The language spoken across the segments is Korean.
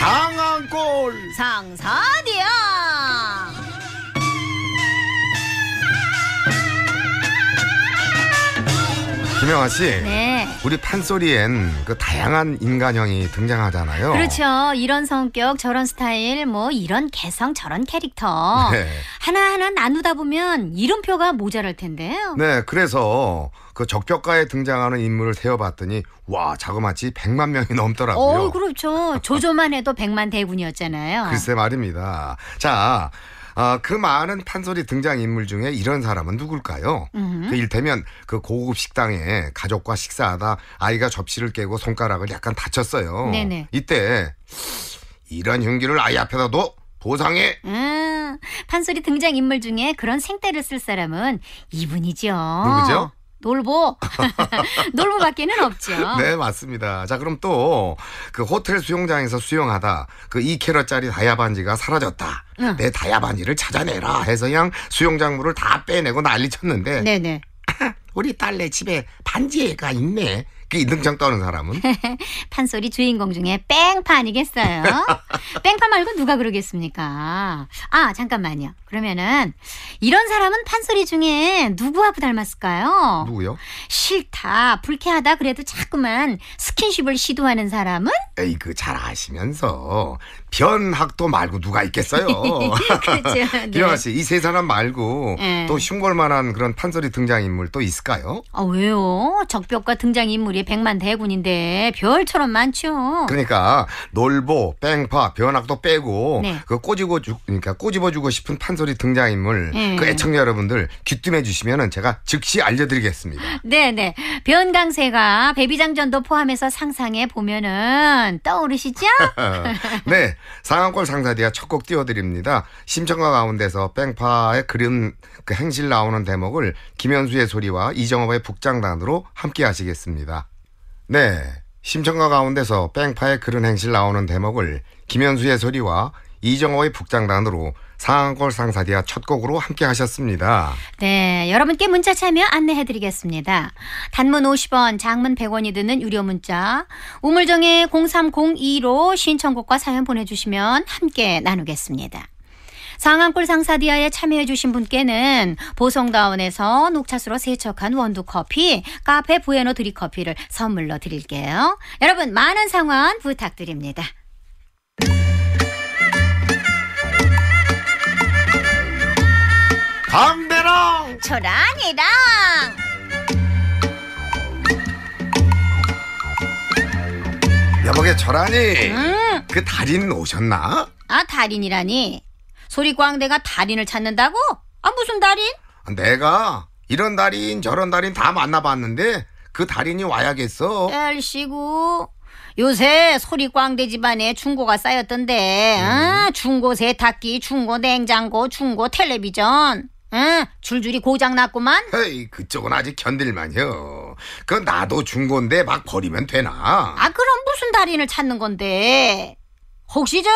당한 꼴 상사디야 김영아 씨. 네. 우리 판소리엔 그 다양한 인간형이 등장하잖아요. 그렇죠. 이런 성격, 저런 스타일, 뭐 이런 개성, 저런 캐릭터 네. 하나하나 나누다 보면 이름표가 모자랄 텐데요. 네, 그래서 그 적벽가에 등장하는 인물을 세어봤더니 와 자그마치 100만 명이 넘더라고요. 어, 그렇죠. 조조만 해도 100만 대군이었잖아요. 글쎄 말입니다. 자, 아, 그 많은 판소리 등장 인물 중에 이런 사람은 누굴까요? 음흠. 그 일테면 그 고급 식당에 가족과 식사하다 아이가 접시를 깨고 손가락을 약간 다쳤어요. 네네. 이때 이런 흉기를 아이 앞에다 둬 보상해. 음, 판소리 등장 인물 중에 그런 생떼를 쓸 사람은 이분이죠. 누구죠? 놀보. 놀보밖에는 없죠. 네, 맞습니다. 자, 그럼 또 그 호텔 수영장에서 수영하다 그이캐럿짜리다이아 반지가 사라졌다. 응. 내다이아 반지를 찾아내라 해서 그냥 수영장 물을 다 빼내고 난리 쳤는데 네네. 우리 딸네 집에 반지가 있네. 그 인등장 떠는 사람은? 판소리 주인공 중에 뺑파 아니겠어요? 뺑파 말고 누가 그러겠습니까? 아, 잠깐만요. 그러면은 이런 사람은 판소리 중에 누구하고 닮았을까요? 누구요? 싫다, 불쾌하다 그래도 자꾸만 스킨십을 시도하는 사람은? 에이, 그 잘 아시면서 변학도 말고 누가 있겠어요. 그렇죠. 네. 이세 사람 말고 네. 또 흉볼 만한 그런 판소리 등장인물 또 있을까요? 아, 왜요? 적벽과 등장인물이 백만 대군인데 별처럼 많죠. 그러니까 놀보, 뺑파, 변학도 빼고 네. 그 꼬집어 주 그러니까 꼬집어 주고 싶은 판소리 등장인물 네. 예. 그 애청자 여러분들 귀뜸해 주시면은 제가 즉시 알려 드리겠습니다. 네, 네. 변강세가 배비장전도 포함해서 상상해 보면은 떠오르시죠? 네. 상한골 상사디아 첫곡 띄워드립니다. 심청가 가운데서 뺑파의 그림 그 행실 나오는 대목을 김현수의 소리와 이정업의 북장단으로 함께 하시겠습니다. 네. 심청가 가운데서 뺑파의 그런 행실 나오는 대목을 김현수의 소리와 이정호의 북장단으로 상한골 상사디아 첫 곡으로 함께 하셨습니다. 네, 여러분께 문자 참여 안내해드리겠습니다. 단문 50원, 장문 100원이 드는 유료 문자 우물정의 0302로 신청곡과 사연 보내주시면 함께 나누겠습니다. 상한골 상사디아에 참여해주신 분께는 보성다운에서 녹차수로 세척한 원두 커피, 카페 부에노 드립 커피를 선물로 드릴게요. 여러분 많은 상황 부탁드립니다. 담배랑 초란이랑 여보게 초란이 음. 그 달인 오셨나? 아 달인이라니 소리광대가 달인을 찾는다고? 아 무슨 달인? 내가 이런 달인 저런 달인 다 만나봤는데 그 달인이 와야겠어 엘씨구 요새 소리꽝대 집안에 중고가 쌓였던데 음. 아, 중고 세탁기 중고 냉장고 중고 텔레비전 줄줄이 고장났구만. 헤이, 그쪽은 아직 견딜만요. 그 나도 준 건데 막 버리면 되나? 아, 그럼 무슨 달인을 찾는 건데? 혹시 저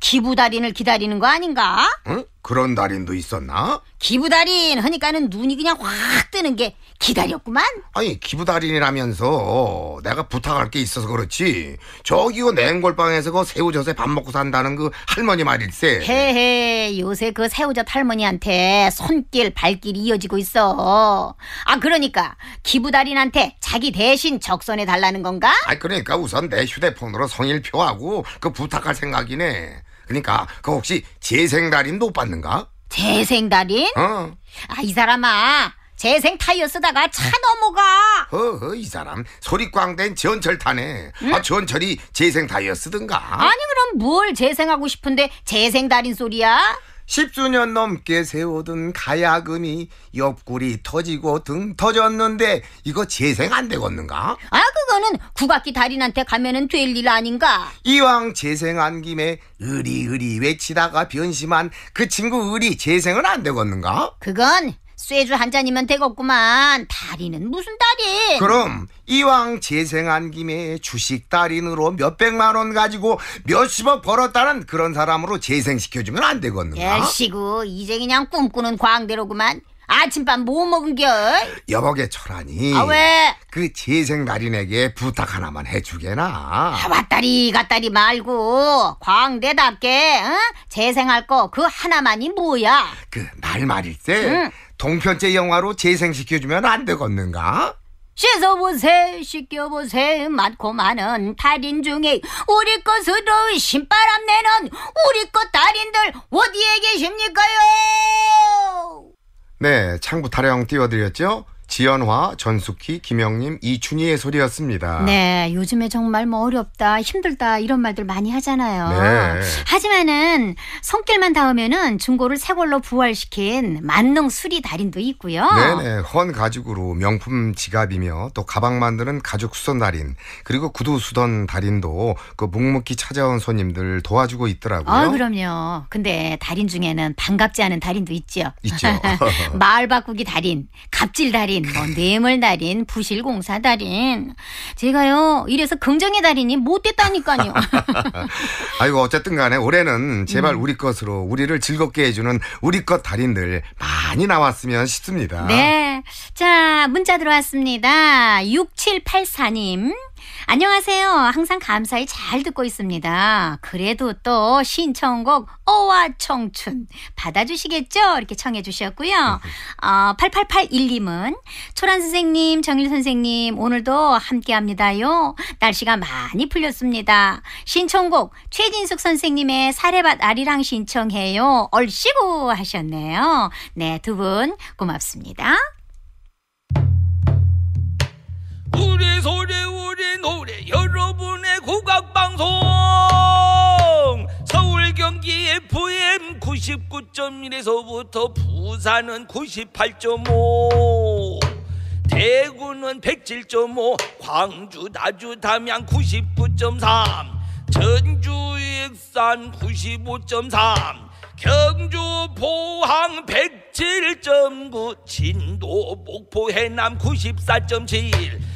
기부 달인을 기다리는 거 아닌가? 응? 그런 달인도 있었나? 기부달인 하니까는 눈이 그냥 확 뜨는 게 기다렸구만. 아니 기부달인이라면서 내가 부탁할 게 있어서 그렇지. 저기 그 냉골방에서 그 새우젓에 밥 먹고 산다는 그 할머니 말일세. 헤헤 요새 그 새우젓 할머니한테 손길 발길이 이어지고 있어. 아 그러니까 기부달인한테 자기 대신 적선해 달라는 건가? 아 그러니까 우선 내 휴대폰으로 성일표하고 그 부탁할 생각이네. 그러니까 그 혹시 재생달인 못 받는가? 재생달인? 어. 아이 사람아 재생 타이어 쓰다가 차 넘어가. 허허 이 사람 소리꽝된 전철 타네. 응? 아 전철이 재생 타이어 쓰든가. 아니 그럼 뭘 재생하고 싶은데 재생 달인 소리야? 십수년 넘게 세워둔 가야금이 옆구리 터지고 등 터졌는데 이거 재생 안 되겠는가? 아 그거는 국악기 달인한테 가면은 될 일 아닌가? 이왕 재생한 김에 의리의리 외치다가 변심한 그 친구 의리 재생은 안 되겠는가? 그건 쇠주 한 잔이면 되겠구만. 달인은 무슨 달인? 그럼 이왕 재생한 김에 주식 달인으로 몇백만 원 가지고 몇십억 벌었다는 그런 사람으로 재생시켜주면 안 되겠는가? 열시구 이제 그냥 꿈꾸는 광대로구만. 아침밥 뭐 먹은겨? 여보게 철하니. 아 왜? 그 재생 달인에게 부탁 하나만 해주게나. 아, 왔다리 갔다리 말고 광대답게 응? 재생할 거 그 하나만이 뭐야? 그 말말일세. 응. 동편제 영화로 재생시켜주면 안 되겠는가? 씻어보세 씻겨보세 많고 많은 달인 중에 우리 것으로 신바람 내는 우리 것 달인들 어디에 계십니까요? 네, 창부 타령 띄워드렸죠? 지연화, 전숙희, 김영림, 이춘희의 소리였습니다. 네, 요즘에 정말 뭐 어렵다, 힘들다 이런 말들 많이 하잖아요. 네. 하지만은 손길만 닿으면은 중고를 새걸로 부활시킨 만능 수리 달인도 있고요. 네네, 헌 가죽으로 명품 지갑이며 또 가방 만드는 가죽 수선 달인 그리고 구두 수던 달인도 그 묵묵히 찾아온 손님들 도와주고 있더라고요. 아, 그럼요. 근데 달인 중에는 반갑지 않은 달인도 있죠. 있죠. 마을 바꾸기 달인, 갑질 달인. 달인, 뭐 뇌물 달인, 부실 공사 달인. 제가요 이래서 긍정의 달인이 못 됐다니까요. 아이고 어쨌든 간에 올해는 제발 음. 우리 것으로 우리를 즐겁게 해주는 우리 것 달인들 많이 나왔으면 싶습니다. 네. 자 문자 들어왔습니다. 6784님. 안녕하세요. 항상 감사히 잘 듣고 있습니다. 그래도 또 신청곡 어와 청춘 받아주시겠죠? 이렇게 청해 주셨고요. 어, 8881님은 초란 선생님, 정일 선생님 오늘도 함께합니다요. 날씨가 많이 풀렸습니다. 신청곡 최진숙 선생님의 사례밭 아리랑 신청해요. 얼씨구 하셨네요. 네, 두 분 고맙습니다. 우리 소리 우리 노래 여러분의 국악방송 서울 경기 FM 99.1에서부터 부산은 98.5 대구는 107.5 광주 나주 담양 99.3 전주 익산 95.3 경주 포항 107.9 진도 목포 해남 94.7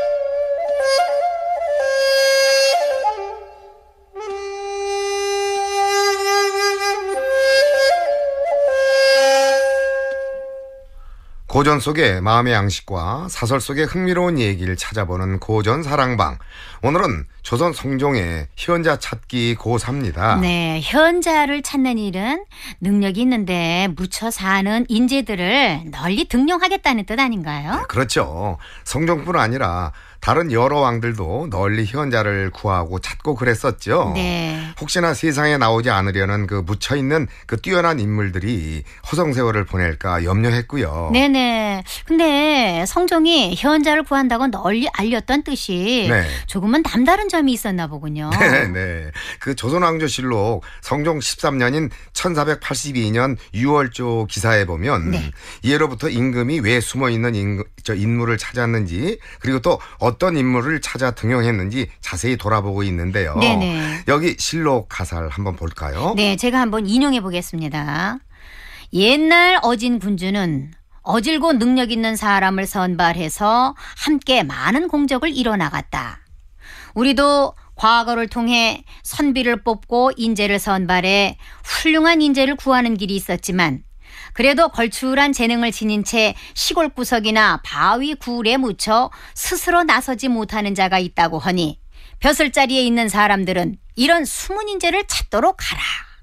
고전 속의 마음의 양식과 사설 속의 흥미로운 얘기를 찾아보는 고전 사랑방. 오늘은 조선 성종의 현자 찾기 고사입니다. 네, 현자를 찾는 일은 능력이 있는데 묻혀 사는 인재들을 널리 등용하겠다는 뜻 아닌가요? 네, 그렇죠. 성종뿐 아니라 다른 여러 왕들도 널리 희원자를 구하고 찾고 그랬었죠. 네. 혹시나 세상에 나오지 않으려는 그 묻혀 있는 그 뛰어난 인물들이 허성 세월을 보낼까 염려했고요. 네네. 근데 성종이 희원자를 구한다고 널리 알렸던 뜻이 네. 조금은 남다른 점이 있었나 보군요. 네네. 네. 그 조선왕조실록 성종 13년인 1482년 6월조 기사에 보면 네. 예로부터 임금이 왜 숨어 있는 인, 저 인물을 찾았는지 그리고 또 어떤 인물을 찾아 등용했는지 자세히 돌아보고 있는데요. 네네. 여기 실록 가사를 한번 볼까요? 네, 제가 한번 인용해 보겠습니다. 옛날 어진 군주는 어질고 능력 있는 사람을 선발해서 함께 많은 공적을 이뤄나갔다. 우리도 과거를 통해 선비를 뽑고 인재를 선발해 훌륭한 인재를 구하는 길이 있었지만 그래도 걸출한 재능을 지닌 채 시골 구석이나 바위 굴에 묻혀 스스로 나서지 못하는 자가 있다고 하니 벼슬자리에 있는 사람들은 이런 숨은 인재를 찾도록 하라.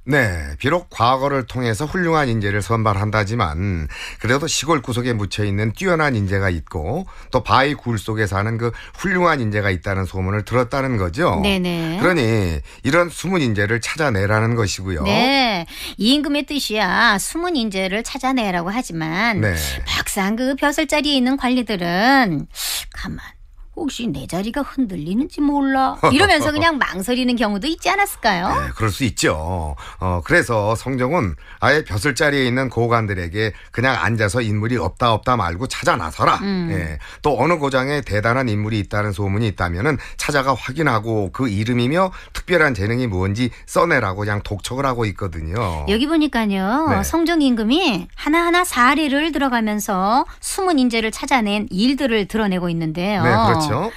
네, 비록 과거를 통해서 훌륭한 인재를 선발한다지만 그래도 시골 구석에 묻혀 있는 뛰어난 인재가 있고 또 바위 굴 속에 사는 그 훌륭한 인재가 있다는 소문을 들었다는 거죠. 네네. 그러니 이런 숨은 인재를 찾아내라는 것이고요. 네, 이 임금의 뜻이야 숨은 인재를 찾아내라고 하지만 네. 막상 그 벼슬 자리에 있는 관리들은 가만 혹시 내 자리가 흔들리는지 몰라. 이러면서 그냥 망설이는 경우도 있지 않았을까요? 네, 그럴 수 있죠. 어, 그래서 성정은 아예 벼슬 자리에 있는 고관들에게 그냥 앉아서 인물이 없다 없다 말고 찾아 나서라. 음. 예, 또 어느 고장에 대단한 인물이 있다는 소문이 있다면은 찾아가 확인하고 그 이름이며 특별한 재능이 뭔지 써내라고 그냥 독촉을 하고 있거든요. 여기 보니까요. 네. 성정 임금이 하나하나 사례를 들어가면서 숨은 인재를 찾아낸 일들을 드러내고 있는데요. 네, 그렇죠. 그렇죠. 그렇죠.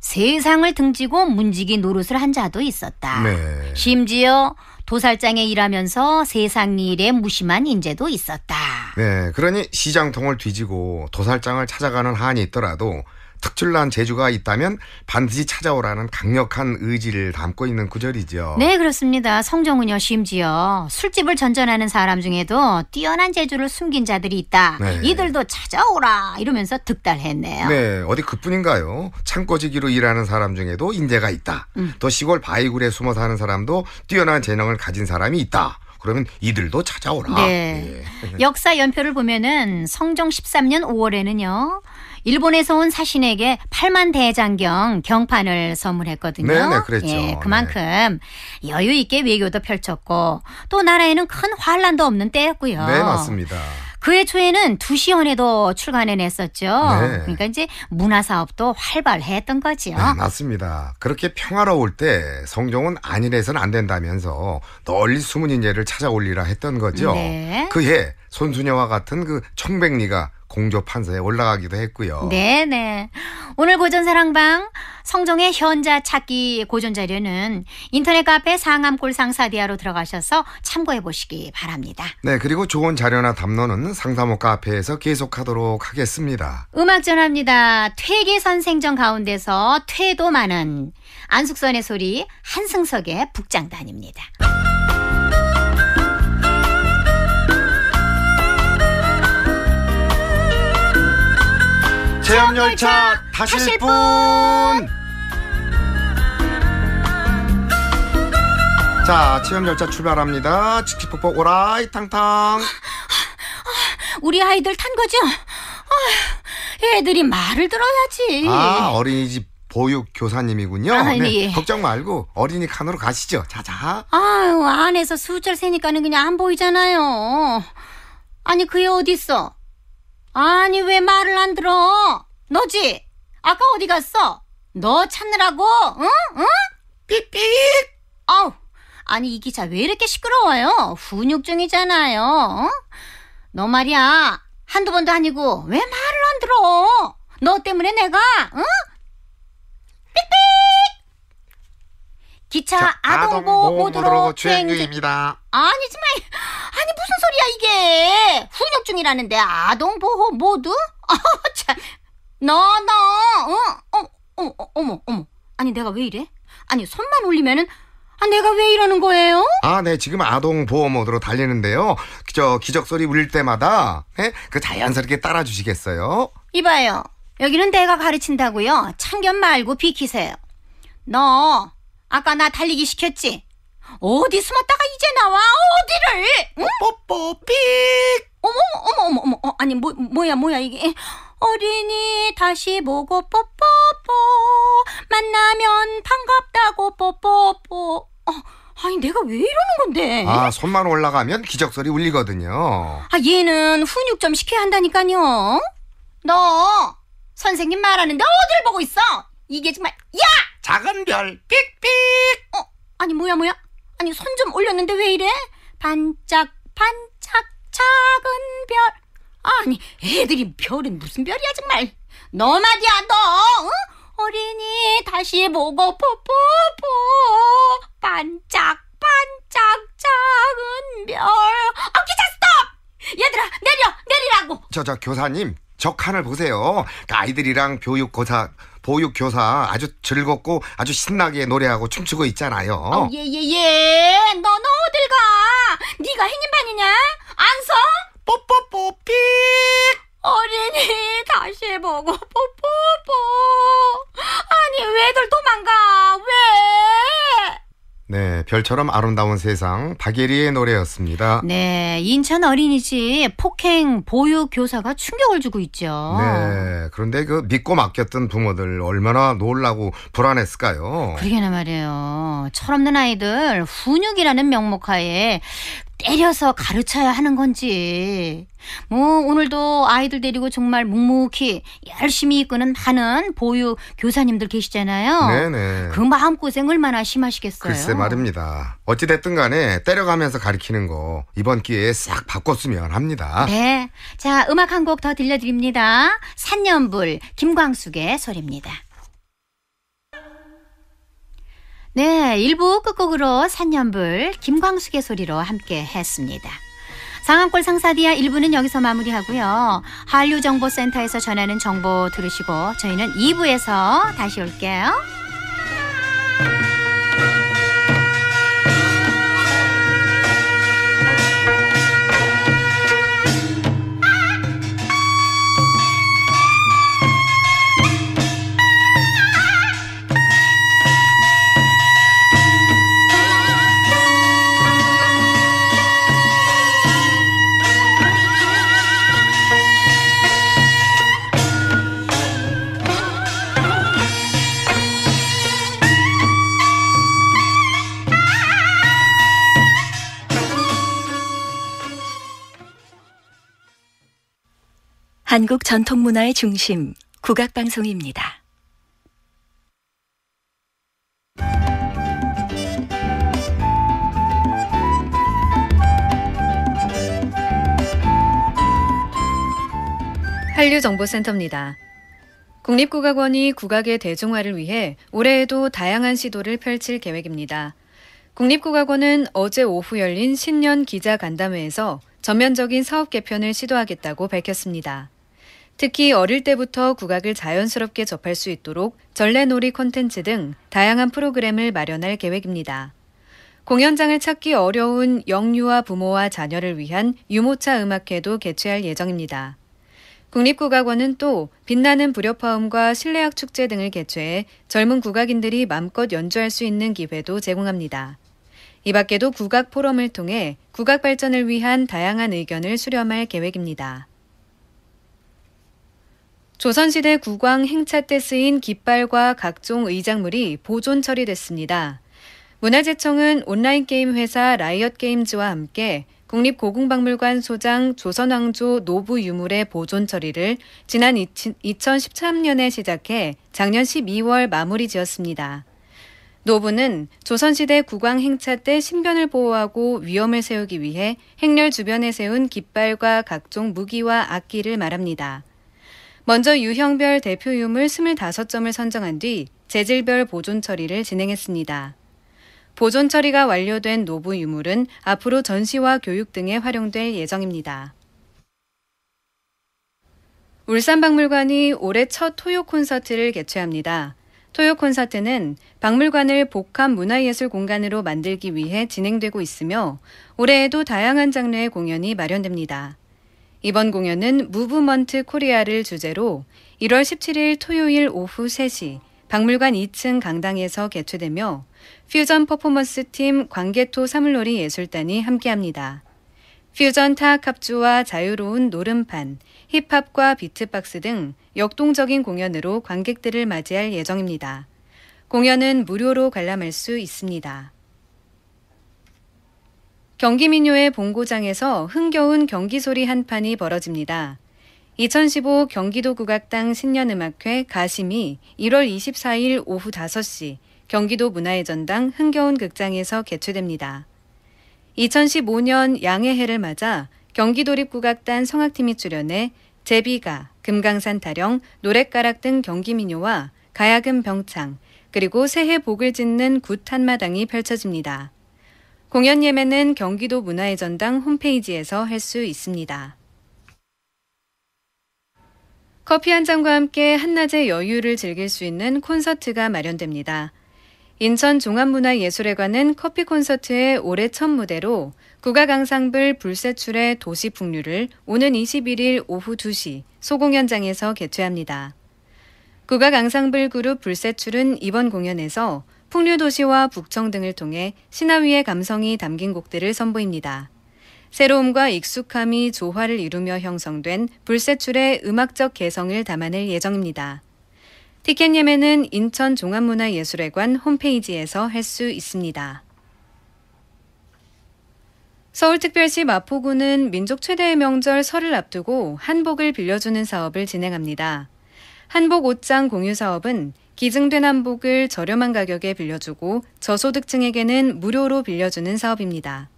세상을 등지고 문지기 노릇을 한 자도 있었다. 네. 심지어 도살장에 일하면서 세상 일에 무심한 인재도 있었다. 네, 그러니 시장통을 뒤지고 도살장을 찾아가는 한이 있더라도 특출난 재주가 있다면 반드시 찾아오라는 강력한 의지를 담고 있는 구절이죠. 네, 그렇습니다. 성종은요, 심지어 술집을 전전하는 사람 중에도 뛰어난 재주를 숨긴 자들이 있다. 네. 이들도 찾아오라 이러면서 득달했네요. 네, 어디 그뿐인가요? 창고지기로 일하는 사람 중에도 인재가 있다. 음. 또 시골 바위굴에 숨어 사는 사람도 뛰어난 재능을 가진 사람이 있다. 그러면 이들도 찾아오라. 네. 예. 역사 연표를 보면은 성종 13년 5월에는요. 일본에서 온 사신에게 8만 대장경 경판을 선물했거든요. 네, 네 그랬죠. 예, 그만큼 네. 여유 있게 외교도 펼쳤고 또 나라에는 큰 환란도 없는 때였고요. 네, 맞습니다. 그해 초에는 두시연에도 출간해냈었죠. 네. 그러니까 이제 문화 사업도 활발했던 거지요. 네, 맞습니다. 그렇게 평화로울 때 성종은 안일해서는 안 된다면서 널리 숨은 인재를 찾아올리라 했던 거죠. 네. 그해 손수녀와 같은 그 청백리가 공조 판서에 올라가기도 했고요. 네네. 오늘 고전 사랑방 성종의 현자 찾기 고전 자료는 인터넷 카페 상암 골상 사디아로 들어가셔서 참고해 보시기 바랍니다. 네, 그리고 좋은 자료나 담론은 상담호 카페에서 계속하도록 하겠습니다. 음악 전합니다. 퇴계 선생전 가운데서 퇴도 많은 안숙선의 소리 한승석의 북장단입니다. 체험열차 타실 분! 자, 체험열차 출발합니다. 칙키폭폭 오라이 탕탕. 우리 아이들 탄 거죠? 어휴, 애들이 말을 들어야지. 아, 어린이집 보육 교사님이군요. 아, 예. 네. 걱정 말고 어린이 칸으로 가시죠. 자자. 아유, 안에서 수절 세니까는 그냥 안 보이잖아요. 아니, 그 애 어딨어? 아니, 왜 말을 안 들어? 너지? 아까 어디 갔어? 너 찾느라고, 응? 응? 삐삐! 아우, 아니, 이 기자 왜 이렇게 시끄러워요? 훈육 중이잖아요. 어? 너 말이야, 한두 번도 아니고, 왜 말을 안 들어? 너 때문에 내가, 응? 삐삐! 기차 아동보 모드로 주행 중입니다. 아니 정말 아니 무슨 소리야 이게 훈육 중이라는데 아동 보호 모드? 아, 너너 어, 어, 어, 어, 어머 어머 아니 내가 왜 이래? 아니 손만 올리면은 아, 내가 왜 이러는 거예요? 아, 네, 지금 아동 보호 모드로 달리는데요. 저 기적 소리 울릴 때마다 네? 그 자연스럽게 따라 주시겠어요? 이봐요. 여기는 내가 가르친다고요. 참견 말고 비키세요. 너 아까 나 달리기 시켰지? 어디 숨었다가 이제 나와? 어디를? 응? 뽀뽀 삑! 어머 어머 어머 어머 어, 아니 뭐 뭐야 뭐야 이게 어린이 다시 보고 뽀뽀뽀 만나면 반갑다고 뽀뽀뽀 어 아니 내가 왜 이러는 건데? 아 손만 올라가면 기적소리 울리거든요. 아 얘는 훈육 좀 시켜야 한다니까요. 너 선생님 말하는데 어디를 보고 있어? 이게 정말 야! 작은 별 삑삑. 어, 아니 뭐야 뭐야? 아니 손 좀 올렸는데 왜 이래? 반짝 반짝 작은 별. 아니 애들이 별은 무슨 별이야 정말. 너 말이야 너. 응? 어린이 다시 보고 포포포 반짝 반짝 작은 별. 아 어, 기자 스톱. 얘들아 내려 내리라고. 저 저 교사님 저 칸을 보세요. 그 아이들이랑 교육고사 보육 교사 아주 즐겁고 아주 신나게 노래하고 춤추고 있잖아요. 어, 예, 예, 예. 넌 어딜 가? 네가 해인반이냐안 서? 뽀뽀뽀 픽! 어린이 다시 해보고 뽀뽀뽀 아니 왜들 도망가 왜 네, 별처럼 아름다운 세상 박예리의 노래였습니다. 네, 인천 어린이집 폭행 보육 교사가 충격을 주고 있죠. 네, 그런데 그 믿고 맡겼던 부모들 얼마나 놀라고 불안했을까요? 그러게나 말이에요. 철없는 아이들 훈육이라는 명목하에 때려서 가르쳐야 하는 건지. 뭐, 오늘도 아이들 데리고 정말 묵묵히 열심히 이끄는 많은 보유 교사님들 계시잖아요. 네네. 그 마음고생 얼마나 심하시겠어요. 글쎄 말입니다. 어찌됐든 간에 때려가면서 가르치는 거 이번 기회에 싹 바꿨으면 합니다. 네. 자, 음악 한 곡 더 들려드립니다. 산년불 김광숙의 소리입니다. 네, 일부 끝곡으로 산년불 김광숙의 소리로 함께 했습니다. 상암골 상사디아 1부는 여기서 마무리하고요. 한류정보센터에서 전하는 정보 들으시고 저희는 2부에서 다시 올게요. 한국 전통문화의 중심, 국악방송입니다. 한류정보센터입니다. 국립국악원이 국악의 대중화를 위해 올해에도 다양한 시도를 펼칠 계획입니다. 국립국악원은 어제 오후 열린 신년 기자 간담회에서 전면적인 사업 개편을 시도하겠다고 밝혔습니다. 특히 어릴 때부터 국악을 자연스럽게 접할 수 있도록 전래놀이 콘텐츠 등 다양한 프로그램을 마련할 계획입니다. 공연장을 찾기 어려운 영유아 부모와 자녀를 위한 유모차 음악회도 개최할 예정입니다. 국립국악원은 또 빛나는 불협화음과 실내악 축제 등을 개최해 젊은 국악인들이 맘껏 연주할 수 있는 기회도 제공합니다. 이 밖에도 국악 포럼을 통해 국악 발전을 위한 다양한 의견을 수렴할 계획입니다. 조선시대 국왕 행차 때 쓰인 깃발과 각종 의작물이 보존 처리됐습니다. 문화재청은 온라인 게임 회사 라이엇 게임즈와 함께 국립고궁박물관 소장 조선왕조 노부 유물의 보존 처리를 지난 2013년에 시작해 작년 12월 마무리 지었습니다. 노부는 조선시대 국왕 행차 때 신변을 보호하고 위험을 세우기 위해 행렬 주변에 세운 깃발과 각종 무기와 악기를 말합니다. 먼저 유형별 대표 유물 25점을 선정한 뒤 재질별 보존 처리를 진행했습니다. 보존 처리가 완료된 노부 유물은 앞으로 전시와 교육 등에 활용될 예정입니다. 울산박물관이 올해 첫 토요 콘서트를 개최합니다. 토요 콘서트는 박물관을 복합 문화예술 공간으로 만들기 위해 진행되고 있으며 올해에도 다양한 장르의 공연이 마련됩니다. 이번 공연은 무브먼트 코리아를 주제로 1월 17일 토요일 오후 3시 박물관 2층 강당에서 개최되며 퓨전 퍼포먼스 팀 광개토 사물놀이 예술단이 함께합니다. 퓨전 타악 합주와 자유로운 노름판, 힙합과 비트박스 등 역동적인 공연으로 관객들을 맞이할 예정입니다. 공연은 무료로 관람할 수 있습니다. 경기민요의 본고장에서 흥겨운 경기소리 한판이 벌어집니다. 2015 경기도 국악당 신년음악회 가심이 1월 24일 오후 5시 경기도 문화의 전당 흥겨운 극장에서 개최됩니다. 2015년 양해해를 맞아 경기도립국악단 성악팀이 출연해 제비가, 금강산 타령, 노랫가락 등 경기민요와 가야금 병창, 그리고 새해 복을 짓는 굿 한마당이 펼쳐집니다. 공연 예매는 경기도 문화의 전당 홈페이지에서 할 수 있습니다. 커피 한 잔과 함께 한낮의 여유를 즐길 수 있는 콘서트가 마련됩니다. 인천 종합문화예술회관은 커피 콘서트의 올해 첫 무대로 국악앙상블 불세출의 도시 풍류를 오는 21일 오후 2시 소공연장에서 개최합니다. 국악앙상블 그룹 불세출은 이번 공연에서 풍류도시와 북청 등을 통해 신화위의 감성이 담긴 곡들을 선보입니다. 새로움과 익숙함이 조화를 이루며 형성된 불세출의 음악적 개성을 담아낼 예정입니다. 티켓 예매는 인천 종합문화예술회관 홈페이지에서 할 수 있습니다. 서울특별시 마포구는 민족 최대의 명절 설을 앞두고 한복을 빌려주는 사업을 진행합니다. 한복 옷장 공유 사업은 기증된 한복을 저렴한 가격에 빌려주고 저소득층에게는 무료로 빌려주는 사업입니다.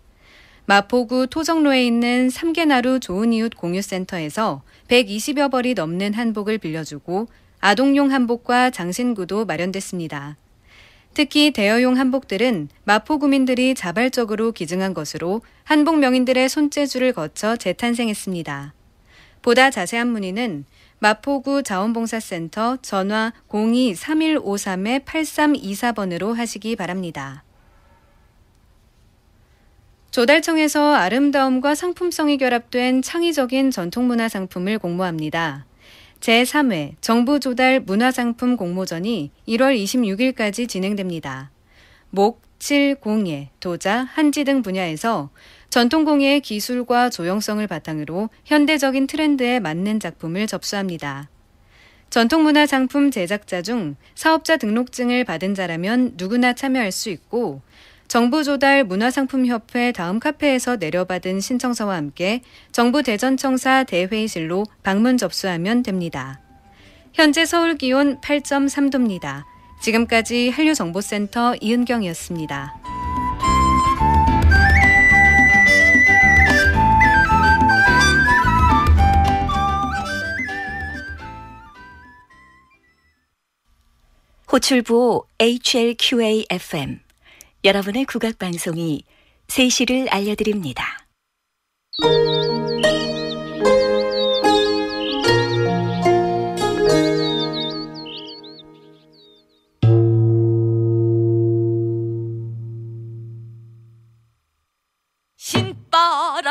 마포구 토정로에 있는 삼계나루 좋은 이웃 공유센터에서 120여 벌이 넘는 한복을 빌려주고 아동용 한복과 장신구도 마련됐습니다. 특히 대여용 한복들은 마포구민들이 자발적으로 기증한 것으로 한복 명인들의 손재주를 거쳐 재탄생했습니다. 보다 자세한 문의는 마포구 자원봉사센터 전화 02-3153-8324번으로 하시기 바랍니다. 조달청에서 아름다움과 상품성이 결합된 창의적인 전통문화 상품을 공모합니다. 제3회 정부조달 문화상품 공모전이 1월 26일까지 진행됩니다. 목, 칠, 공예, 도자, 한지 등 분야에서 전통공예의 기술과 조형성을 바탕으로 현대적인 트렌드에 맞는 작품을 접수합니다. 전통문화 상품 제작자 중 사업자 등록증을 받은 자라면 누구나 참여할 수 있고 정부조달 문화상품협회 다음 카페에서 내려받은 신청서와 함께 정부 대전청사 대회의실로 방문 접수하면 됩니다. 현재 서울 기온 8.3도입니다. 지금까지 한류정보센터 이은경이었습니다. 호출부 HLQAFM 여러분의 국악 방송이 3시를 알려드립니다.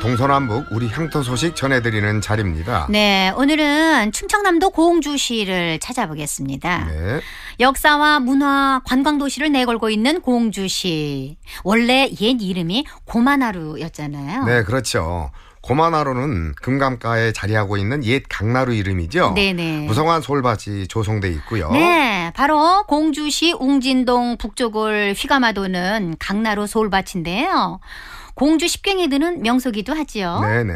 동서남북 우리 향토 소식 전해드리는 자리입니다. 네, 오늘은 충청남도 공주시를 찾아보겠습니다. 네. 역사와 문화, 관광도시를 내걸고 있는 공주시. 원래 옛 이름이 고만하루였잖아요. 네, 그렇죠. 고만하로는 금감가에 자리하고 있는 옛 강나루 이름이죠. 네네. 무성한 솔밭이 조성돼 있고요. 네, 바로 공주시 웅진동 북쪽을 휘감아도는 강나루 솔밭인데요. 공주 십경이드는 명소기도 하지요. 네네.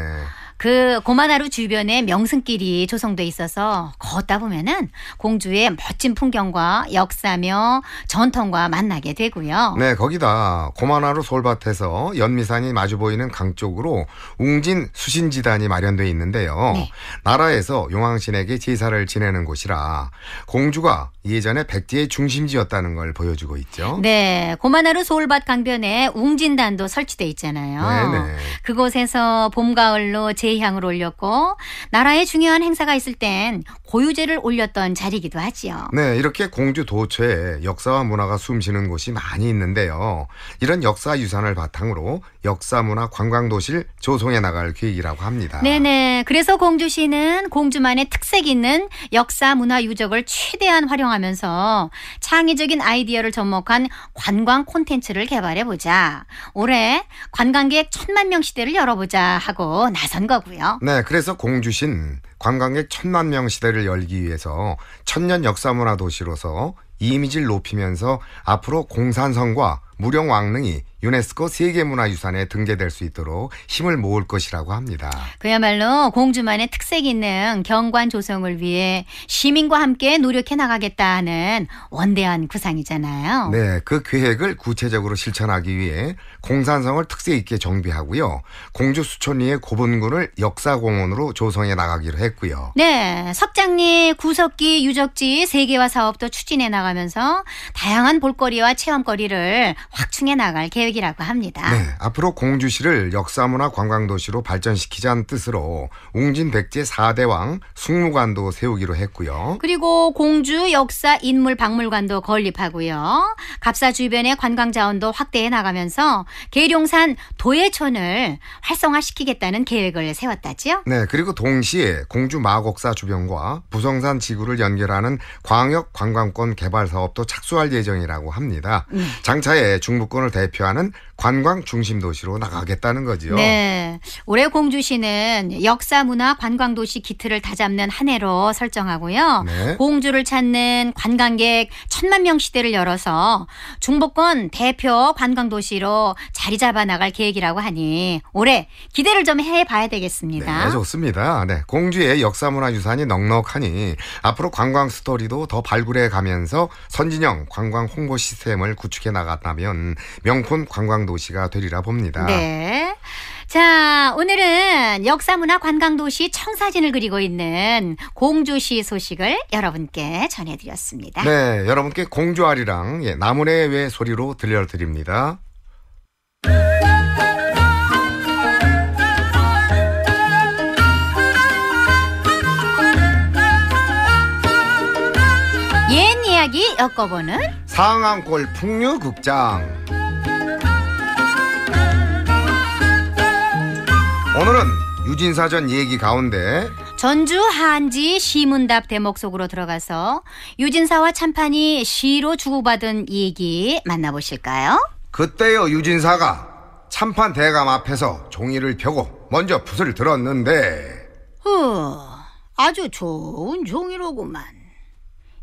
그 고만하루 주변에 명승길이 조성돼 있어서 걷다 보면은 공주의 멋진 풍경과 역사며 전통과 만나게 되고요. 네, 거기다 고만하루 솔밭에서 연미산이 마주 보이는 강 쪽으로 웅진 수신지단이 마련돼 있는데요. 네. 나라에서 용왕신에게 제사를 지내는 곳이라 공주가 예전에 백제의 중심지였다는 걸 보여주고 있죠. 네, 고만하루 솔밭 강변에 웅진단도 설치돼 있잖아요. 네네. 네. 그곳에서 봄 가을로 제 제향을 올렸고 나라의 중요한 행사가 있을 땐 고유제를 올렸던 자리이기도 하지요. 네, 이렇게 공주 도처에 역사와 문화가 숨쉬는 곳이 많이 있는데요. 이런 역사 유산을 바탕으로 역사 문화 관광도시를 조성해 나갈 계획이라고 합니다. 네네. 그래서 공주시는 공주만의 특색 있는 역사 문화 유적을 최대한 활용하면서 창의적인 아이디어를 접목한 관광 콘텐츠를 개발해 보자. 올해 관광객 천만 명 시대를 열어보자 하고 나선 거. 나고요 네, 그래서 공주신 관광객 천만 명 시대를 열기 위해서 천년 역사문화 도시로서 이미지를 높이면서 앞으로 공산성과 무령왕릉이 유네스코 세계문화유산에 등재될 수 있도록 힘을 모을 것이라고 합니다. 그야말로 공주만의 특색 있는 경관 조성을 위해 시민과 함께 노력해 나가겠다는 원대한 구상이잖아요. 네, 그 계획을 구체적으로 실천하기 위해 공산성을 특색 있게 정비하고요. 공주 수천리의 고분군을 역사공원으로 조성해 나가기로 했고요. 네, 석장리, 구석기, 유적지 세계화 사업도 추진해 나가면서 다양한 볼거리와 체험거리를 확충해 나갈 계획이라고 합니다. 네, 앞으로 공주시를 역사문화 관광도시로 발전시키자는 뜻으로 웅진 백제 4대왕 숭무관도 세우기로 했고요. 그리고 공주 역사 인물 박물관도 건립하고요. 갑사 주변의 관광 자원도 확대해 나가면서 계룡산 도예촌을 활성화시키겠다는 계획을 세웠다지요? 네, 그리고 동시에 공주 마곡사 주변과 부성산 지구를 연결하는 광역 관광권 개발 사업도 착수할 예정이라고 합니다. 네. 장차에 중부권을 대표하는 관광 중심 도시로 나가겠다는 거죠 네. 올해 공주시는 역사 문화 관광 도시 기틀을 다잡는 한 해로 설정하고요. 네. 공주를 찾는 관광객 천만 명 시대를 열어서 중복권 대표 관광 도시로 자리 잡아 나갈 계획이라고 하니 올해 기대를 좀 해봐야 되겠습니다. 네, 좋습니다. 네. 공주의 역사 문화 유산이 넉넉하니 앞으로 관광 스토리도 더 발굴해 가면서 선진형 관광 홍보 시스템을 구축해 나갔다면 명품 관광 관광 도시가 되리라 봅니다. 네. 자, 오늘은 역사문화 관광도시 청사진을 그리고 있는 공주시 소식을 여러분께 전해드렸습니다. 네, 여러분께 공주아리랑 예, 나무네 외 소리로 들려드립니다. 옛 이야기 엮어보는 상암골 풍류극장 오늘은 유진사전 얘기 가운데 전주 한지 시문답 대목 속으로 들어가서 유진사와 참판이 시로 주고받은 얘기 만나보실까요? 그때요 유진사가 참판 대감 앞에서 종이를 펴고 먼저 붓을 들었는데 후, 아주 좋은 종이로구만.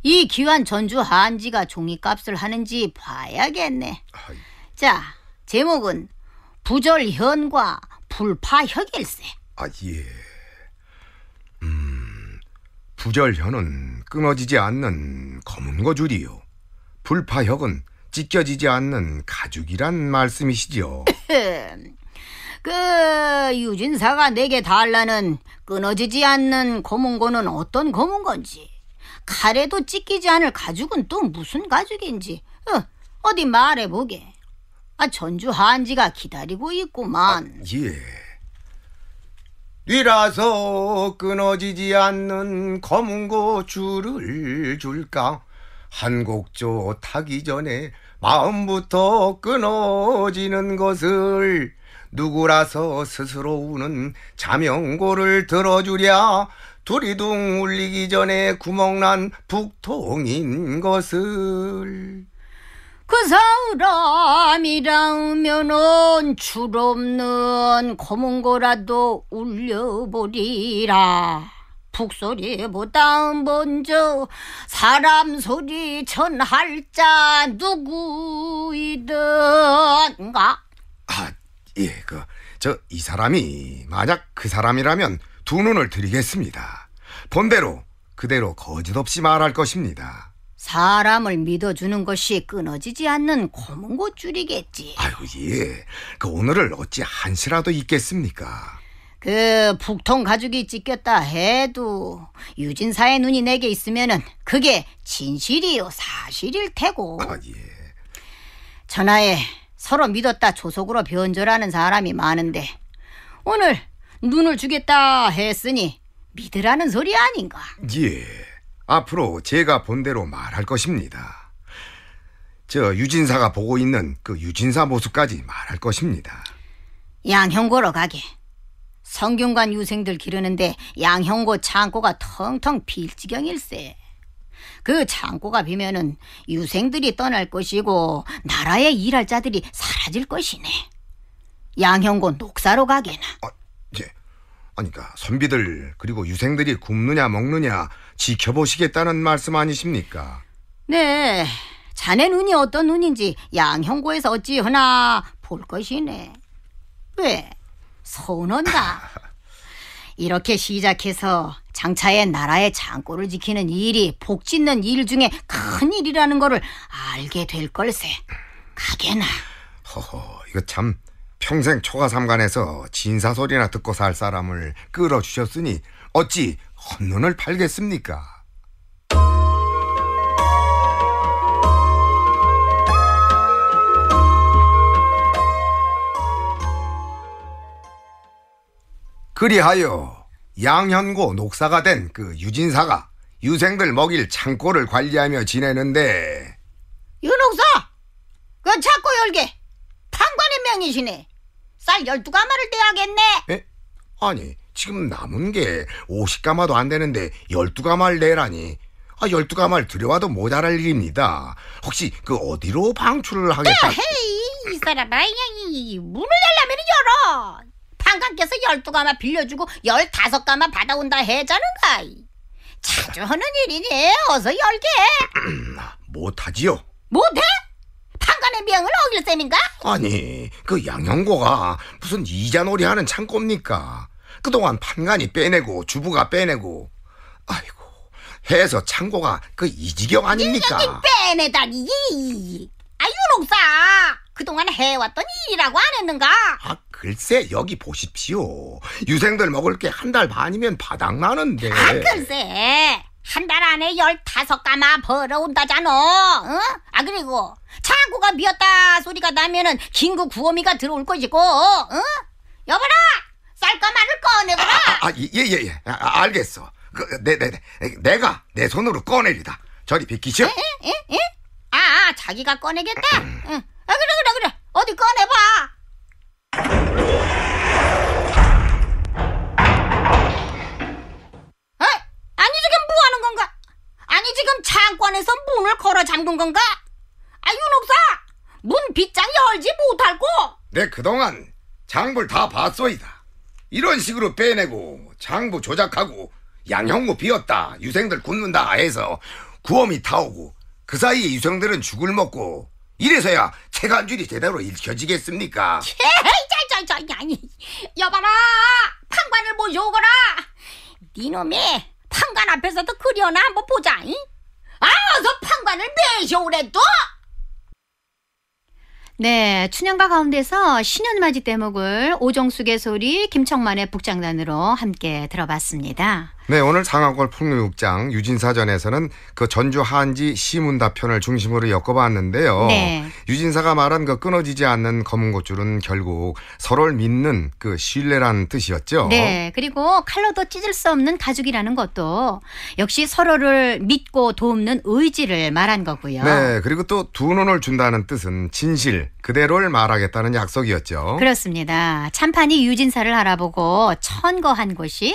이 귀한 전주 한지가 종이값을 하는지 봐야겠네. 자, 제목은 부절현과 불파혁일세. 아 예. 음 부절현은 끊어지지 않는 검은 거줄이요. 불파혁은 찢겨지지 않는 가죽이란 말씀이시죠. 그 유진사가 내게 달라는 끊어지지 않는 검은 거는 어떤 검은 건지 칼에도 찢기지 않을 가죽은 또 무슨 가죽인지 어, 어디 말해보게. 아, 전주 한지가 기다리고 있구만. 아, 예. 뒤라서 끊어지지 않는 검은 고추를 줄까? 한 곡조 타기 전에 마음부터 끊어지는 것을 누구라서 스스로 우는 자명고를 들어주랴 두리둥 울리기 전에 구멍난 북통인 것을 그 사람이라면 은출 없는 검은 거라도 울려보리라. 북소리보다 먼저 사람 소리 전할 자 누구이든가. 아, 예, 그, 저, 이 사람이 만약 그 사람이라면 두 눈을 드리겠습니다. 본대로 그대로 거짓 없이 말할 것입니다. 사람을 믿어주는 것이 끊어지지 않는 고문 고줄이겠지. 아유, 예. 그 오늘을 어찌 한시라도 있겠습니까? 그 북통 가죽이 찢겼다 해도 유진사의 눈이 내게 있으면은 그게 진실이요 사실일 테고. 아, 예. 천하에 서로 믿었다 조속으로 변절하는 사람이 많은데 오늘 눈을 주겠다 했으니 믿으라는 소리 아닌가? 예. 앞으로 제가 본대로 말할 것입니다. 저 유진사가 보고 있는 그 유진사 모습까지 말할 것입니다. 양형고로 가게. 성균관 유생들 기르는데 양형고 창고가 텅텅 빌 지경일세. 그 창고가 비면은 유생들이 떠날 것이고 나라의 일할 자들이 사라질 것이네. 양형고 녹사로 가게나. 아, 어, 제, 예. 아니까 그러니까 선비들 그리고 유생들이 굶느냐 먹느냐 지켜보시겠다는 말씀 아니십니까? 네. 자네 눈이 어떤 눈인지 양형고에서 어찌하나 볼 것이네. 왜? 서운한다. 이렇게 시작해서 장차의 나라의 장고를 지키는 일이 복짓는 일 중에 큰 일이라는 거를 알게 될 걸세. 가게나. 허허, 이거 참 평생 초가삼간에서 진사 소리나 듣고 살 사람을 끌어주셨으니 어찌 헛눈을 팔겠습니까? 그리하여 양현고 녹사가 된 그 유진사가 유생들 먹일 창고를 관리하며 지내는데 유녹사! 그 창고 열게! 판관의 명이시네 쌀 12가마를 떼야겠네. 에? 아니, 지금 남은 게 50가마도 안 되는데 12가마를 내라니. 아, 12가마를 들여와도 모자랄 일입니다. 혹시 그 어디로 방출을 아, 하겠다. 헤이, 이 사람아. 이 문을 열려면 열어. 방광께서 12가마 빌려주고 15가마 받아온다 해자는가. 자주 하는 일이니 어서 열게. 아, 못하지요. 못해? 판관의 명을 어길 셈인가? 아니, 그 양형고가 무슨 이자놀이 하는 창고입니까? 그동안 판관이 빼내고 주부가 빼내고 아이고 해서 창고가 그 이지경 아닙니까? 이지경 빼내다니 아유 농사 그동안 해왔던 일이라고 안 했는가? 아 글쎄 여기 보십시오 유생들 먹을 게 한 달 반이면 바닥나는데 아 글쎄 한달 안에 열다섯 가마 벌어온다잖아. 응? 아 그리고 창고가 미었다 소리가 나면은 긴급 구호미가 들어올 것이고. 응? 여보라 쌀까마를 꺼내거라. 아예예 아, 아, 예, 예. 예. 아, 아, 알겠어. 그내내 내, 네, 네, 네. 내가 내 손으로 꺼내리다. 저리 비키죠오 에? 에? 에? 아, 아 자기가 꺼내겠다. 음. 응. 아 그래 그래 그래. 어디 꺼내봐. 지금 창관에서 문을 걸어 잠근 건가? 아, 윤옥사! 문 빗장 열지 못할고! 내 네, 그동안 장부를 다 봤소이다. 이런 식으로 빼내고 장부 조작하고 양형무 비었다, 유생들 굶는다 해서 구엄이 타오고 그 사이에 유생들은 죽을 먹고 이래서야 체간줄이 제대로 읽혀지겠습니까? 자자자자 아니 여봐라 판관을 뭐 요거라 니놈이 판관 앞에서도 그려나 한번 보자 잉? 아서 판관을 매셔오래도 네, 춘향가 가운데서 신년맞이대목을 오정숙의 소리 김청만의 북장단으로 함께 들어봤습니다. 네, 오늘 상하골 풍류읍장 유진사전에서는 그 전주 한지 시문답편을 중심으로 엮어봤는데요. 네. 유진사가 말한 그 끊어지지 않는 검은 고줄은 결국 서로를 믿는 그 신뢰란 뜻이었죠. 네, 그리고 칼로도 찢을 수 없는 가죽이라는 것도 역시 서로를 믿고 돕는 의지를 말한 거고요. 네, 그리고 또 두 눈을 준다는 뜻은 진실 그대로를 말하겠다는 약속이었죠. 그렇습니다. 참판이 유진사를 알아보고 천거한 곳이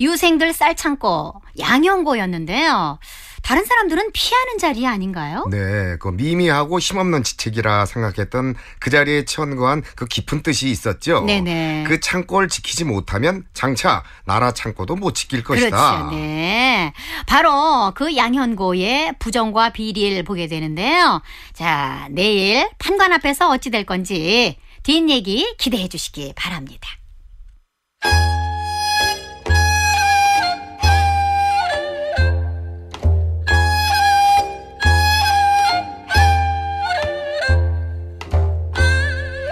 유생들 쌀창고, 양형고였는데요. 다른 사람들은 피하는 자리 아닌가요? 네, 그 미미하고 힘없는 지책이라 생각했던 그 자리에 천거한 그 깊은 뜻이 있었죠. 네네. 그 창고를 지키지 못하면 장차 나라 창고도 못 지킬 것이다. 그렇죠. 네. 바로 그 양현고의 부정과 비리를 보게 되는데요. 자, 내일 판관 앞에서 어찌 될 건지 뒷 얘기 기대해 주시기 바랍니다.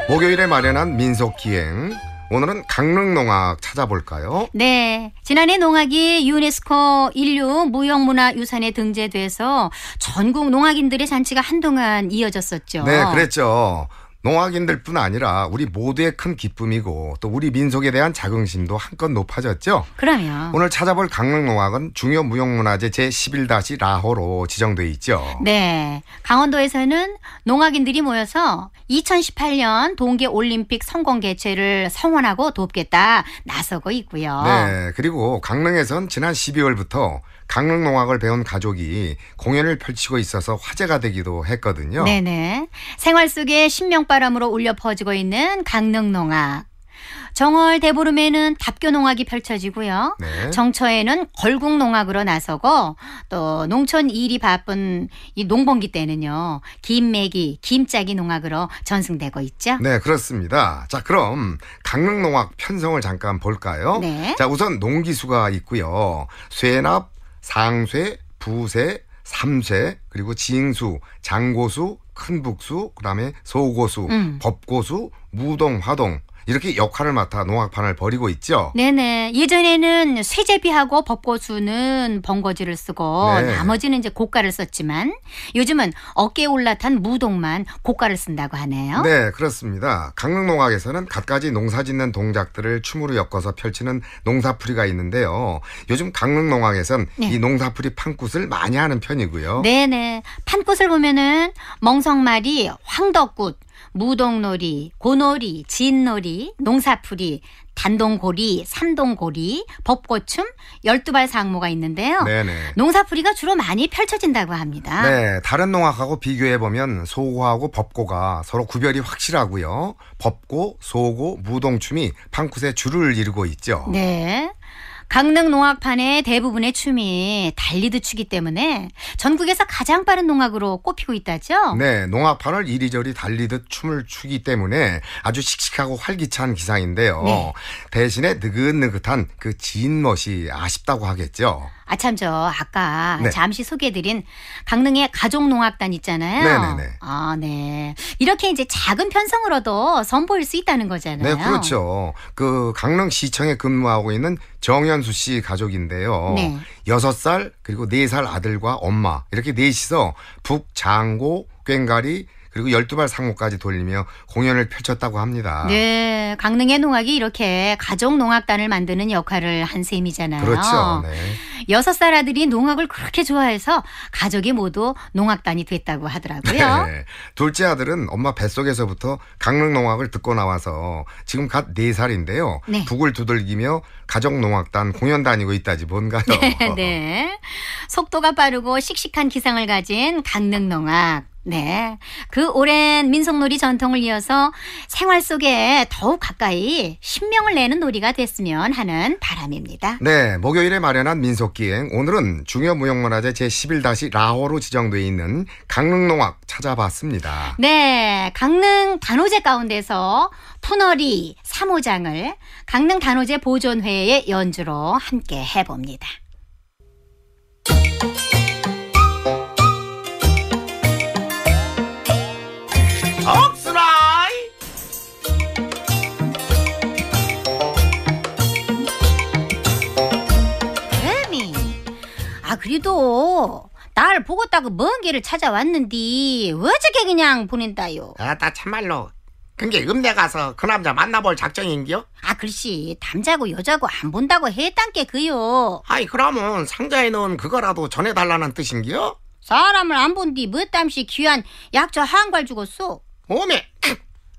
목요일에 마련한 민속기행. 오늘은 강릉농악 찾아볼까요? 네. 지난해 농악이 유네스코 인류 무형문화유산에 등재돼서 전국 농악인들의 잔치가 한동안 이어졌었죠. 네, 그랬죠. 농악인들뿐 아니라 우리 모두의 큰 기쁨이고 또 우리 민속에 대한 자긍심도 한껏 높아졌죠. 그럼요. 오늘 찾아볼 강릉농악은 중요 무형문화재 제11- 라호로 지정돼 있죠. 네. 강원도에서는 농악인들이 모여서 2018년 동계 올림픽 성공 개최를 성원하고 돕겠다 나서고 있고요. 네. 그리고 강릉에선 지난 12월부터 강릉 농악을 배운 가족이 공연을 펼치고 있어서 화제가 되기도 했거든요. 네네. 생활 속에 신명바 바람으로 울려 퍼지고 있는 강릉 농악. 정월 대보름에는 답교 농악이 펼쳐지고요. 네. 정처에는 걸국 농악으로 나서고 또 농촌 일이 바쁜 이 농번기 때는요. 김매기, 김짜기 농악으로 전승되고 있죠. 네, 그렇습니다. 자, 그럼 강릉 농악 편성을 잠깐 볼까요? 네. 자, 우선 농기수가 있고요. 쇠납, 상쇠, 부쇠, 삼쇠, 그리고 징수 장고수, 큰 북수, 그다음에 소고수, 음. 법고수, 무동, 화동 이렇게 역할을 맡아 농악판을 벌이고 있죠. 네네. 예전에는 쇠제비하고 벚꽃수는 번거지를 쓰고 네. 나머지는 이제 고가를 썼지만 요즘은 어깨에 올라탄 무동만 고가를 쓴다고 하네요. 네, 그렇습니다. 강릉농악에서는 갖가지 농사짓는 동작들을 춤으로 엮어서 펼치는 농사풀이가 있는데요. 요즘 강릉농악에선 네. 이 농사풀이 판꽃을 많이 하는 편이고요. 네네. 판꽃을 보면은 멍성말이 황덕꽃, 무동놀이, 고놀이, 진놀이, 농사풀이, 단동고리, 산동고리벚꽃춤 열두발 상모가 있는데요. 네네. 농사풀이가 주로 많이 펼쳐진다고 합니다. 네, 다른 농악하고 비교해 보면 소고하고 벚고가 서로 구별이 확실하고요. 벚고 소고, 무동춤이 방굿의 줄을 이루고 있죠. 네. 강릉 농악판의 대부분의 춤이 달리듯 추기 때문에 전국에서 가장 빠른 농악으로 꼽히고 있다죠? 네, 농악판을 이리저리 달리듯 춤을 추기 때문에 아주 씩씩하고 활기찬 기상인데요. 네. 대신에 느긋느긋한 그 지인 멋이 아쉽다고 하겠죠. 아참 저 아까 네. 잠시 소개해드린 강릉의 가족농악단 있잖아요. 네네네. 아 네. 이렇게 이제 작은 편성으로도 선보일 수 있다는 거잖아요. 네 그렇죠. 그 강릉시청에 근무하고 있는 정현수 씨 가족인데요. 네. 6살 그리고 4살 아들과 엄마 이렇게 넷이서 북장고 꽹가리 그리고 12발 상호까지 돌리며 공연을 펼쳤다고 합니다. 네. 강릉의 농악이 이렇게 가족 농악단을 만드는 역할을 한 셈이잖아요. 그렇죠. 네. 여섯 살 아들이 농악을 그렇게 좋아해서 가족이 모두 농악단이 됐다고 하더라고요. 네. 둘째 아들은 엄마 뱃속에서부터 강릉 농악을 듣고 나와서 지금 갓 4살인데요. 네. 북을 두들기며 가족 농악단 공연 다니고 있다지 뭔가요. 네. 네. 속도가 빠르고 씩씩한 기상을 가진 강릉 농악. 네. 그 오랜 민속놀이 전통을 이어서 생활 속에 더욱 가까이 신명을 내는 놀이가 됐으면 하는 바람입니다. 네. 목요일에 마련한 민속기행. 오늘은 중요무형문화재 제11-라호로 지정돼 있는 강릉농악 찾아봤습니다. 네. 강릉 단오제 가운데서 푸너리 3호장을 강릉 단오제 보존회의 연주로 함께 해봅니다. 그래도 날 보겠다고 먼 길을 찾아왔는디 어저께 그냥 보낸다요. 아나 참말로 근게 음대 가서 그 남자 만나볼 작정인겨? 아 글씨 남자고 여자고 안 본다고 했단께 그요. 아이 그러면 상자에 넣은 그거라도 전해달라는 뜻인겨? 사람을 안본뒤뭐담시 귀한 약초 한괄 주었소. 오메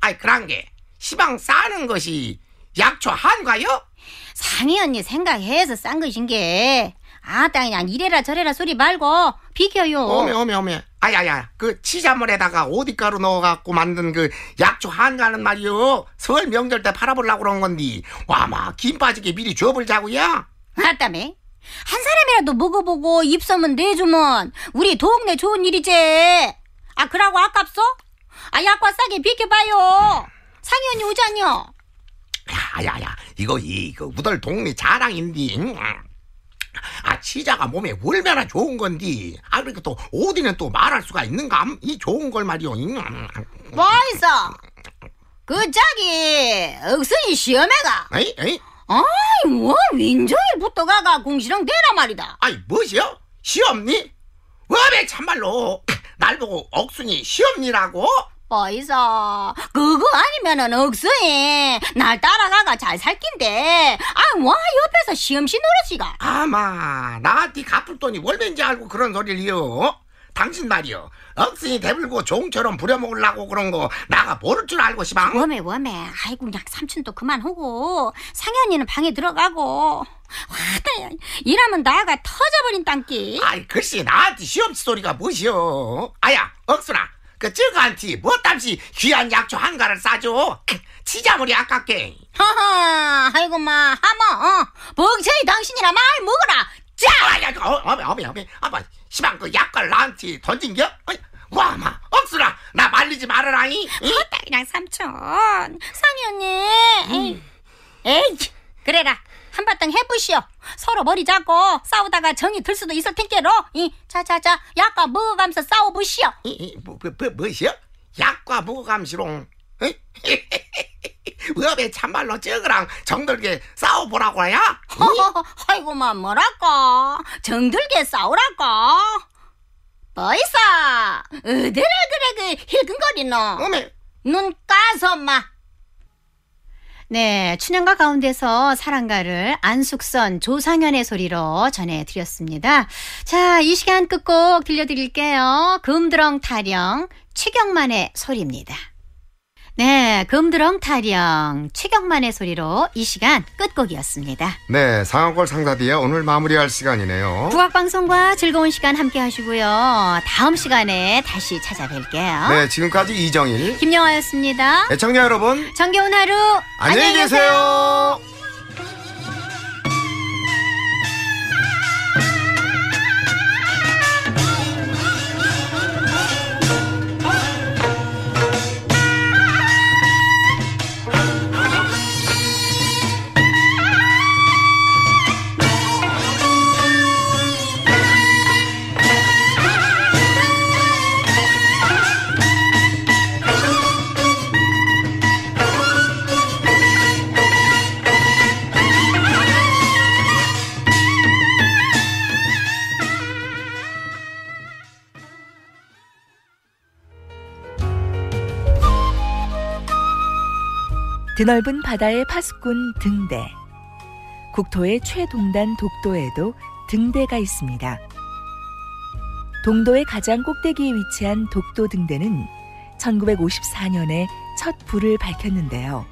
아이 그런 게 시방 싸는 것이 약초 한과요? 상희 언니 생각해서 싼 것인 게 아따 그냥 이래라 저래라 소리 말고 비켜요. 어메 어메 어메. 아야야 그 치자물에다가 오디가루 넣어갖고 만든 그 약초 한가는 말이요. 설 명절 때 팔아보려고 그런 건디. 와마 김 빠지게 미리 줘볼자구야 아따매. 한 사람이라도 먹어보고 입소문 내주면 우리 동네 좋은 일이지. 아 그러고 아깝소? 아 약과 싸게 비켜봐요. 상현이 오자뇨. 야야야 이거 이거 그 우덜 동네 자랑인디. 응? 음, 음. 아 치자가 몸에 얼마나 좋은 건디 아 그리고 그러니까 또 어디는 또 말할 수가 있는가 이 좋은 걸 말이오 뭐 있어 그 자기 억순이 시험해가 에이 에이 아이 뭐 윈정이부터 가가 공시랑 대란 말이다 아이 뭐시여 시험니 왜왜 참말로 날 보고 억순이 시험니라고 어이서 그거 아니면은 억수해날 따라가가 잘 살긴데 아 와 옆에서 시험시 노릇이가 아마 나한테 갚을 돈이 월인지 알고 그런 소리를요 당신 말이요 억순이 대불고 종처럼 부려먹으려고 그런 거 나가 모를 줄 알고 시방 워메 워메 아이고 그냥 삼촌도 그만하고 상현이는 방에 들어가고 와다 이러면 나가 터져버린 땅끼 아이 글쎄 나한테 시험치 소리가 무엇이요 아야 억순아 그 저거한테 뭐땀시 귀한 약초 한 가를 싸줘. 지자물이 아깝게. 허하 아이고 마, 하마, 어, 멍청이 당신이라 말 먹어라. 자, 아, 야, 어, 어메, 어메, 어메, 아마 시방 그 약갈 나한테 던진겨? 와, 마, 억수라, 나 말리지 말아라잉. 딸이랑 삼촌, 상현이. 음. 에이, 에이, 그래라. 한바탕 해보시오. 서로 머리 잡고 싸우다가 정이 들 수도 있을 텐께로. 이 자자자 약과 먹어가서 싸워보시오. 이뭐 뭐, 뭐, 뭐시오 약과 먹어가면서롱. 왜왜 참말로 적으랑 정들게 싸워보라고 해야? 허허, 아이고만 뭐, 뭐라고 정들게 싸우라고 어이서 어디를 그래 그 힐근거리노 어메 눈 까서 마 네, 춘향가 가운데서 사랑가를 안숙선 조상현의 소리로 전해드렸습니다. 자, 이 시간 끝곡 들려드릴게요. 금드렁 타령 최경만의 소리입니다. 네, 금드렁 타령 최경만의 소리로 이 시간 끝곡이었습니다. 네, 상황골 상사디에 오늘 마무리할 시간이네요. 국악방송과 즐거운 시간 함께 하시고요. 다음 시간에 다시 찾아뵐게요. 네, 지금까지 이정일, 김영아였습니다. 애청자 여러분, 정겨운 하루 안녕히 계세요. 계세요. 드넓은 바다의 파수꾼 등대. 국토의 최동단 독도에도 등대가 있습니다. 동도의 가장 꼭대기에 위치한 독도 등대는 1954년에 첫 불을 밝혔는데요.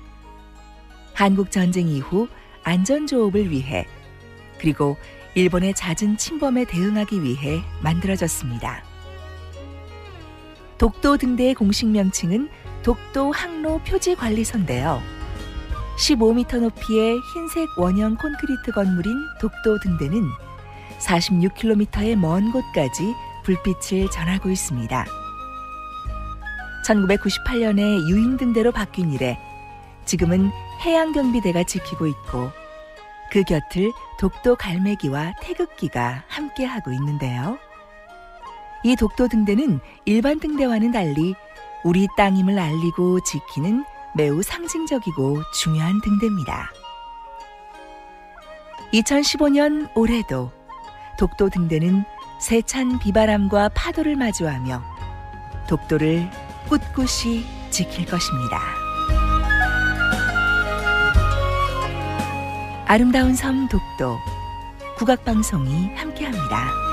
한국 전쟁 이후 안전 조업을 위해 그리고 일본의 잦은 침범에 대응하기 위해 만들어졌습니다. 독도 등대의 공식 명칭은 독도 항로 표지 관리선인데요 15m 높이의 흰색 원형 콘크리트 건물인 독도 등대는 46km의 먼 곳까지 불빛을 전하고 있습니다. 1998년에 유인등대로 바뀐 이래 지금은 해양경비대가 지키고 있고 그 곁을 독도 갈매기와 태극기가 함께하고 있는데요. 이 독도 등대는 일반 등대와는 달리 우리 땅임을 알리고 지키는 매우 상징적이고 중요한 등대입니다. 2015년 올해도 독도 등대는 세찬 비바람과 파도를 마주하며 독도를 꿋꿋이 지킬 것입니다. 아름다운 섬 독도 국악방송이 함께합니다.